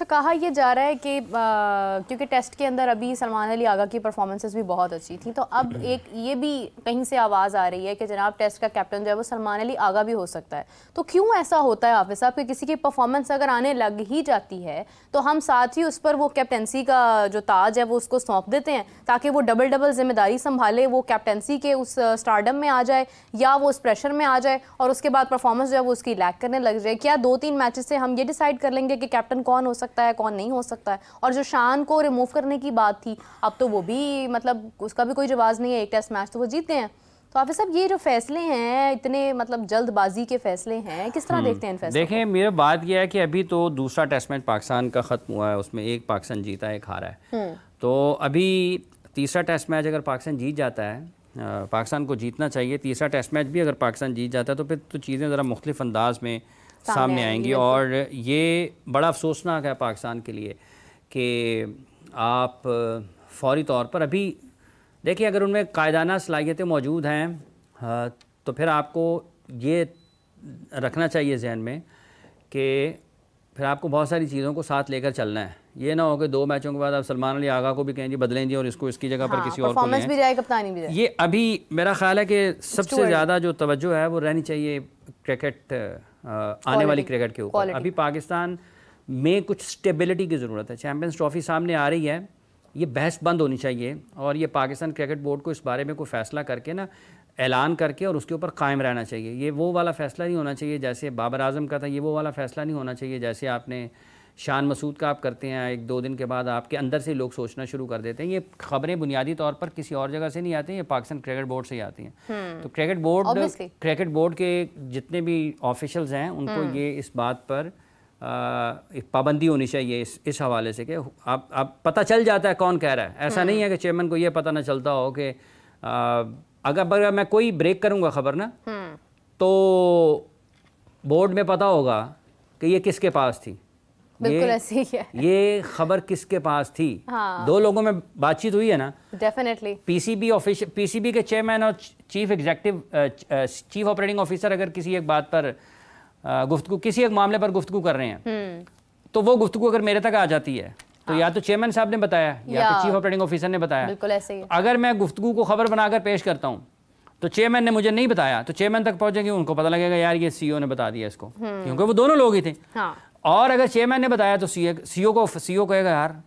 अच्छा कहा यह जा रहा है कि क्योंकि टेस्ट के अंदर अभी सलमान अली आगा की परफॉर्मेंसेस भी बहुत अच्छी थी तो अब हम्म। एक ये भी कहीं से आवाज़ आ रही है कि जनाब टेस्ट का कैप्टन जो है वो सलमान अली आगा भी हो सकता है तो क्यों ऐसा होता है हाफि साहब कि किसी की परफॉर्मेंस अगर आने लग ही जाती है तो हम साथ ही उस पर वो कैप्टनसी का जो ताज है वो उसको सौंप देते हैं ताकि वो डबल डबल जिम्मेदारी संभाले वो कैप्टनसी के उस स्टार्डम में आ जाए या वो उस प्रेशर में आ जाए और उसके बाद परफॉर्मेंस जो है वो उसकी लैक करने लग जाए क्या दो तीन मैचेस से हम ये डिसाइड कर लेंगे कि कैप्टन कौन हो सकता सकता है कौन नहीं हो सकता है और जो शान को रिमूव करने की बात थी अब तो वो भी मतलब उसका भी कोई जवाब नहीं है एक टेस्ट मैच तो वो जीत गए हैं तो आप सब ये जो फैसले हैं इतने मतलब जल्दबाजी के फैसले हैं किस तरह हम्म। देखते हैं इन फैसले देखें मेरा बात यह है कि अभी तो दूसरा टेस्ट मैच पाकिस्तान का ख़त्म हुआ है उसमें एक पाकिस्तान जीता एक हारा है हम्म। तो अभी तीसरा टेस्ट मैच अगर पाकिस्तान जीत जाता है पाकिस्तान को जीतना चाहिए तीसरा टेस्ट मैच भी अगर पाकिस्तान जीत जाता है तो फिर तो चीज़ें ज़रा मुख्तफ अंदाज में सामने आएंगी और ये बड़ा अफसोसनाक है पाकिस्तान के लिए कि आप फौरी तौर पर अभी देखिए अगर उनमें कायदाना सलाहियतें मौजूद हैं हाँ, तो फिर आपको ये रखना चाहिए जहन में कि फिर आपको बहुत सारी चीज़ों को साथ लेकर चलना है ये ना हो कि दो मैचों के बाद आप सलमान अली आगा को भी कहें जी बदलें जी और इसको इसकी जगह हाँ, पर किसी और को भी जाए कप्तानी भी जाए ये अभी मेरा ख्याल है कि सबसे ज़्यादा जो तवज्जो है वो रहनी चाहिए क्रिकेट आने वाली क्रिकेट के ऊपर अभी पाकिस्तान में कुछ स्टेबिलिटी की ज़रूरत है चैम्पियंस ट्रॉफी सामने आ रही है ये बहस बंद होनी चाहिए और ये पाकिस्तान क्रिकेट बोर्ड को इस बारे में कोई फैसला करके ना ऐलान करके और उसके ऊपर कायम रहना चाहिए ये वो वाला फ़ैसला नहीं होना चाहिए जैसे बाबर आजम का था ये वो वाला फ़ैसला नहीं होना चाहिए जैसे आपने शान मसूद का आप करते हैं एक दो दिन के बाद आपके अंदर से लोग सोचना शुरू कर देते हैं ये खबरें बुनियादी तौर पर किसी और जगह से नहीं आती ये पाकिस्तान क्रिकेट बोर्ड से ही आती हैं हम्म। तो क्रिकेट बोर्ड क्रिकेट बोर्ड के जितने भी ऑफिशल्स हैं उनको हम्म। ये इस बात पर पाबंदी होनी चाहिए इस इस हवाले से कि आप आप पता चल जाता है कौन कह रहा है ऐसा हम्म। नहीं है कि चेयरमैन को ये पता ना चलता हो कि अगर अगर मैं कोई ब्रेक करूँगा खबर ना तो बोर्ड में पता होगा कि ये किसके पास थी बिल्कुल ऐसे ही है ये खबर किसके पास थी हाँ। दो लोगों में बातचीत हुई है ना डेफिनेटली पीसीबी ऑफिशियल पीसीबी के चेयरमैन और chief executive chief operating officer अगर किसी एक बात पर गुफ्तु किसी एक मामले पर गुफ्तु कर रहे हैं हम्म। तो वो गुफ्तु अगर मेरे तक आ जाती है तो हाँ। या तो चेयरमैन साहब ने बताया या, तो या तो चीफ ऑपरेटिंग ऑफिसर ने बताया बिल्कुल ऐसे ही अगर मैं गुफ्तु को खबर बनाकर पेश करता हूँ तो चेयरमैन ने मुझे नहीं बताया तो चेयरमैन तक पहुंचेंगे उनको पता लगेगा यार ये सीईओ e ने बता दिया इसको हम्म। क्योंकि वो दोनों लोग ही थे हाँ। और अगर चेयरमैन ने बताया तो सी सीओ को सीओ कहेगा यार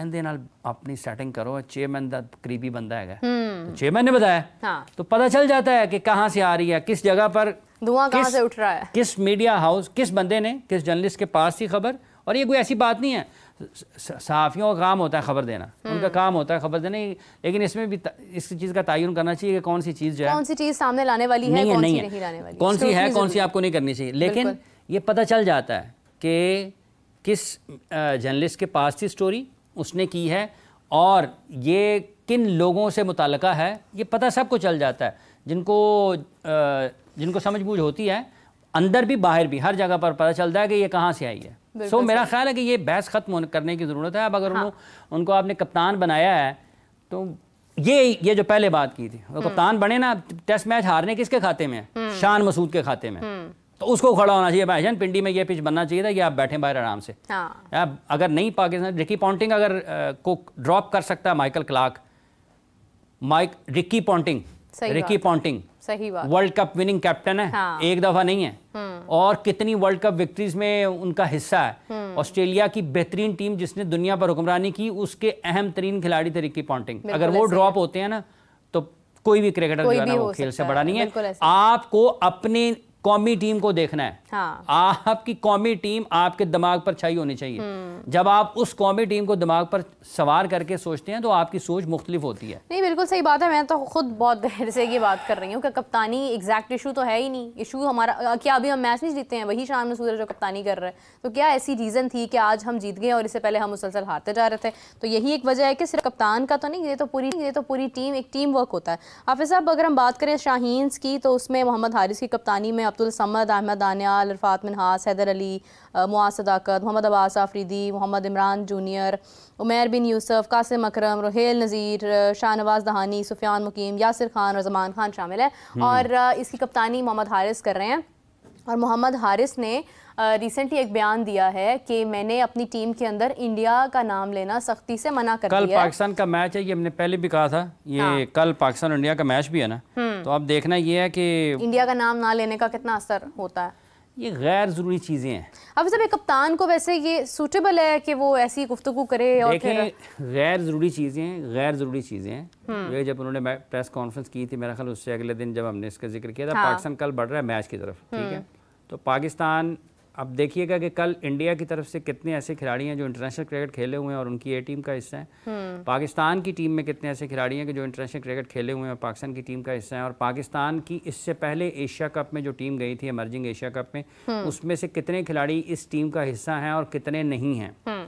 ਇਹਦੇ ਨਾਲ अपनी सेटिंग करो चेयरमैन का करीबी बंदा है हम्म। तो चेयरमैन ने बताया हाँ। तो पता चल जाता है कि कहाँ से आ रही है किस जगह पर धुआं कहाँ से उठ रहा है किस मीडिया हाउस किस बंदे ने किस जर्नलिस्ट के पास थी खबर और ये कोई ऐसी बात नहीं है सहाफ़ियों का काम होता है खबर देना हम्म। उनका काम होता है खबर देना लेकिन इसमें भी इस चीज़ का तयन करना चाहिए कि कौन सी चीज़ जो है कौन सी चीज़ सामने लाने वाली है नहीं है कौन सी है कौन सी आपको नहीं करनी चाहिए लेकिन ये पता चल जाता है कि किस जर्नलिस्ट के पास थी स्टोरी उसने की है और ये किन लोगों से मुतल है ये पता सबको चल जाता है जिनको जिनको समझ बूझ होती है अंदर भी बाहर भी हर जगह पर पता चलता है कि ये कहाँ से आई है सो so, मेरा ख्याल है कि ये बहस ख़त्म करने की ज़रूरत है अब अगर हाँ। उनको आपने कप्तान बनाया है तो ये ये जो पहले बात की थी वो हम्म। कप्तान बने ना टेस्ट मैच हारने किसके खाते में हम्म। शान मसूद के खाते में तो उसको खड़ा होना चाहिए भाई जान पिंडी में ये पिच बनना चाहिए था कि आप बैठे बाहर आराम से हाँ। अगर नहीं पाकिस्तान रिकी पॉन्टिंग अगर को ड्रॉप कर सकता है Michael Clarke Mike Ricky Ponting Ricky Ponting सही बात वर्ल्ड कप विनिंग कैप्टन है हाँ। एक दफा नहीं है हम्म। और कितनी वर्ल्ड कप विक्ट्रीज में उनका हिस्सा है हम्म। ऑस्ट्रेलिया की बेहतरीन टीम जिसने दुनिया पर हुक्मरानी की उसके अहम तरीन खिलाड़ी थे रिकी पॉन्टिंग अगर वो ड्रॉप होते हैं ना तो कोई भी क्रिकेटर खेल से बड़ा नहीं है आपको अपने कौमी टीम को देखना है हाँ। आपकी कौमी टीम आपके दिमाग पर छाई होनी चाहिए हम्म। जब आप उस कौमी टीम को दिमाग पर सवार करके सोचते हैं तो आपकी सोच मुख्तलिफ होती है नहीं बिल्कुल सही बात है मैं तो खुद बहुत देर से ये बात कर रही हूँ कि कप्तानी एग्जैक्ट इशू तो है ही नहीं इशू हमारा क्या अभी हम मैच नहीं जीते हैं वही शाम मसूद जो कप्तानी कर रहे हैं तो क्या ऐसी रीज़न थी कि आज हम जीत गए और इससे पहले हम मुसलसल हारते जा रहे थे तो यही एक वजह है कि सिर्फ कप्तान का तो नहीं ये तो पूरी ये तो पूरी टीम एक टीम वर्क होता है हाफिज साहब अगर हम बात करें शाहीस की तो उसमें मोहम्मद हारिस की कप्तानी में अब्दुल समद अहमद दानियाल रफात मिनहास हैदर अली मुआस सदाकत मोहम्मद अब्बास आफरीदी मोहम्मद इमरान जूनियर उमेर बिन यूसफ कासिम अकरम रोहेल नज़ीर शाहनवाज दहानी सुफियान मुकीम यासिर खान और जमान खान शामिल है और इसकी कप्तानी मोहम्मद हारिस कर रहे हैं और मोहम्मद हारिस ने रिसेंटली एक बयान दिया है कि मैंने अपनी टीम के अंदर इंडिया का नाम लेना सख्ती से मना कर कल दिया पाकिस्तान का मैच है ये हमने पहले भी कहा था ये हाँ। कल पाकिस्तान इंडिया का मैच भी है ना हम्म। तो अब देखना यह है कि इंडिया का नाम ना लेने का कितना असर होता है ये गैर ज़रूरी चीज़ें हैं अब सब कप्तान को वैसे ये सूटेबल है कि वो ऐसी गुफ्तु करे और देखें गैर ज़रूरी चीज़ें हैं गैर ज़रूरी चीज़ें हैं ये जब उन्होंने प्रेस कॉन्फ्रेंस की थी मेरा ख्याल उससे अगले दिन जब हमने इसका जिक्र किया था हाँ। पाकिस्तान कल बढ़ रहा है मैच की तरफ ठीक है हम्म। तो पाकिस्तान अब देखिएगा कि कल इंडिया की तरफ से कितने ऐसे खिलाड़ी हैं जो इंटरनेशनल क्रिकेट खेले हुए हैं और उनकी ए टीम का हिस्सा है हम्म। पाकिस्तान की टीम में कितने ऐसे खिलाड़ी हैं कि जो इंटरनेशनल क्रिकेट खेले हुए हैं और पाकिस्तान की टीम का हिस्सा है और पाकिस्तान की इससे पहले एशिया कप में जो टीम गई थी एमर्जिंग एशिया कप में हम्म। उसमें से कितने खिलाड़ी इस टीम का हिस्सा हैं और कितने नहीं हैं हम्म।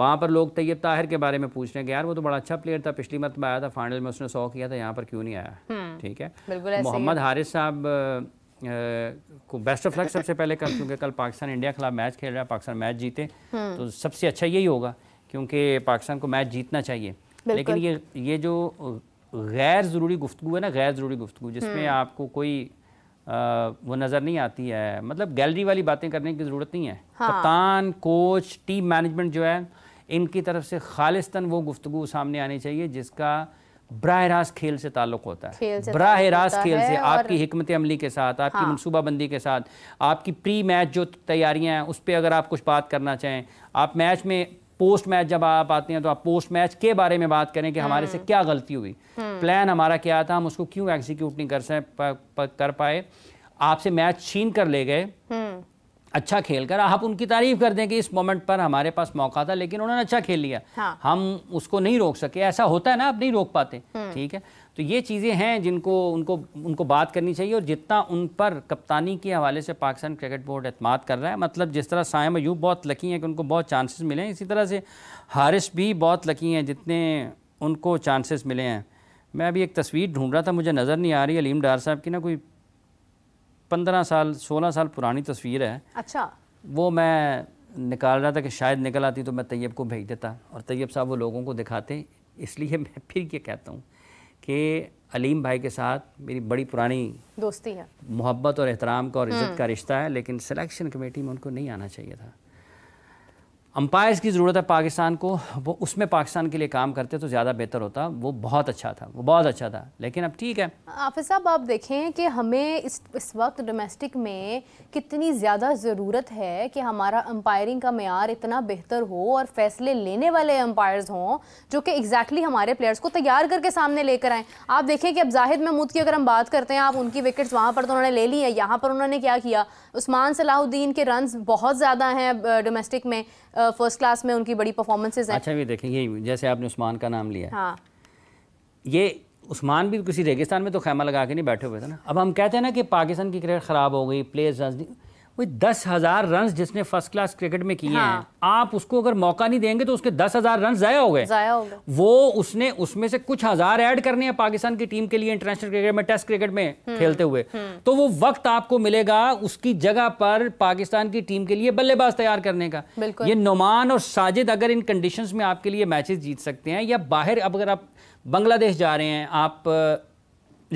वहाँ पर लोग तैयब ताहिर के बारे में पूछ रहे हैं कि यार वो तो बड़ा अच्छा प्लेयर था पिछली मत में आया था फाइनल में उसने सौ किया था यहाँ पर क्यों नहीं आया ठीक है मोहम्मद हारिस साहब को बेस्ट ऑफ लक सबसे पहले कर क्योंकि कल पाकिस्तान इंडिया खिलाफ मैच खेल रहा है पाकिस्तान मैच जीते हम्म। तो सबसे अच्छा यही होगा क्योंकि पाकिस्तान को मैच जीतना चाहिए लेकिन ये ये जो गैर ज़रूरी गुफ्तु है ना गैर ज़रूरी गुफ्तु जिसमें हम्म। आपको कोई आ, वो नज़र नहीं आती है मतलब गैलरी वाली बातें करने की ज़रूरत नहीं है हाँ। कप्तान कोच टीम मैनेजमेंट जो है इनकी तरफ से खालिस्तन वो गुफ्तु सामने आनी चाहिए जिसका बरह रास्त खेल से ताल्लुक़ होता है बरह रास्त खेल से आपकी हमत अमली के साथ आपकी हाँ। मनसूबाबंदी के साथ आपकी प्री मैच जो तैयारियाँ हैं उस पर अगर आप कुछ बात करना चाहें आप मैच में पोस्ट मैच जब आप आते हैं तो आप पोस्ट मैच के बारे में बात करें कि हम्म। हमारे से क्या गलती हुई प्लान हम्म। हमारा क्या था हम उसको क्यों एग्जीक्यूट नहीं कर कर पाए आपसे मैच छीन कर ले गए हम्म। अच्छा खेल कर आप उनकी तारीफ कर दें कि इस मोमेंट पर हमारे पास मौका था लेकिन उन्होंने अच्छा खेल लिया हाँ। हम उसको नहीं रोक सके ऐसा होता है ना आप नहीं रोक पाते हम्म। ठीक है तो ये चीज़ें हैं जिनको उनको उनको बात करनी चाहिए और जितना उन पर कप्तानी के हवाले से पाकिस्तान क्रिकेट बोर्ड अतमाद कर रहा है मतलब जिस तरह सायम अयूब बहुत लकी हैं कि उनको बहुत चांसेस मिले हैं इसी तरह से हारिस भी बहुत लकी हैं जितने उनको चांसेस मिले हैं मैं अभी एक तस्वीर ढूंढ रहा था मुझे नज़र नहीं आ रही अलीम डार साहब की ना कोई पंद्रह साल सोलह साल पुरानी तस्वीर है अच्छा वो मैं निकाल रहा था कि शायद निकल आती तो मैं तैयब को भेज देता और तैयब साहब वो लोगों को दिखाते इसलिए मैं फिर ये कहता हूँ कि अलीम भाई के साथ मेरी बड़ी पुरानी दोस्ती है मोहब्बत और एहतराम का और इज़्ज़त हम्म। का रिश्ता है लेकिन सिलेक्शन कमेटी में उनको नहीं आना चाहिए था अंपायर्स की ज़रूरत है पाकिस्तान को वो उसमें पाकिस्तान के लिए काम करते तो ज़्यादा बेहतर होता वो बहुत अच्छा था वो बहुत अच्छा था लेकिन अब ठीक है आफिस साहब आप देखें कि हमें इस इस वक्त डोमेस्टिक में कितनी ज़्यादा ज़रूरत है कि हमारा अंपायरिंग का मैार इतना बेहतर हो और फैसले लेने वाले अंपायर्स हों जो कि एग्जैक्टली हमारे प्लेयर्स को तैयार करके सामने लेकर आएँ आप देखें कि अब जाहिद महमूद की अगर हम बात करते हैं आप उनकी विकेट्स वहाँ पर तो उन्होंने ले ली है यहाँ पर उन्होंने क्या किया उस्मान सलाहुद्दीन के रन बहुत ज़्यादा हैं डोमेस्टिक में फर्स्ट क्लास में उनकी बड़ी परफॉर्मेंसेज हैं अच्छा भी देखें यही जैसे आपने उस्मान का नाम लिया हाँ ये उस्मान भी किसी रेगिस्तान में तो खैमा लगा के नहीं बैठे हुए थे ना अब हम कहते हैं ना कि पाकिस्तान की क्रिकेट ख़राब हो गई प्लेयर्स वो दस हजार रन जिसने फर्स्ट क्लास क्रिकेट में किए हाँ। हैं आप उसको अगर मौका नहीं देंगे तो उसके दस हजार रन जाया हो गए वो उसने उसमें से कुछ हजार ऐड करने हैं पाकिस्तान की टीम के लिए इंटरनेशनल क्रिकेट में टेस्ट क्रिकेट में हम्म, खेलते हुए हम्म। तो वो वक्त आपको मिलेगा उसकी जगह पर पाकिस्तान की टीम के लिए बल्लेबाज तैयार करने का ये नुमान और साजिद अगर इन कंडीशन में आपके लिए मैचेस जीत सकते हैं या बाहर अब अगर आप बांग्लादेश जा रहे हैं आप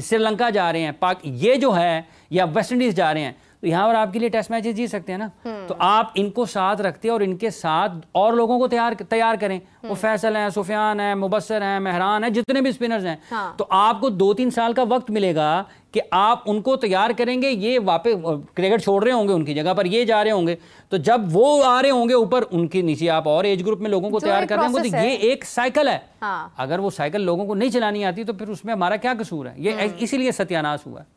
श्रीलंका जा रहे हैं पाक ये जो है या वेस्ट इंडीज जा रहे हैं तो यहाँ पर आपके लिए टेस्ट मैचेस जीत सकते हैं ना हम्म। तो आप इनको साथ रखते हैं और इनके साथ और लोगों को तैयार तैयार करें वो हम्म। फैसल हैं सुफियान हैं मुबसर हैं मेहरान हैं जितने भी स्पिनर्स हैं हाँ। तो आपको दो तीन साल का वक्त मिलेगा कि आप उनको तैयार करेंगे ये वापस क्रिकेट छोड़ रहे होंगे उनकी जगह पर ये जा रहे होंगे तो जब वो आ रहे होंगे ऊपर उनके नीचे आप और एज ग्रुप में लोगों को तैयार कर रहे होंगे तो ये एक साइकिल है हाँ। अगर वो साइकिल लोगों को नहीं चलानी आती तो फिर उसमें हमारा क्या कसूर है ये हम्म। इसीलिए सत्यानाश हुआ है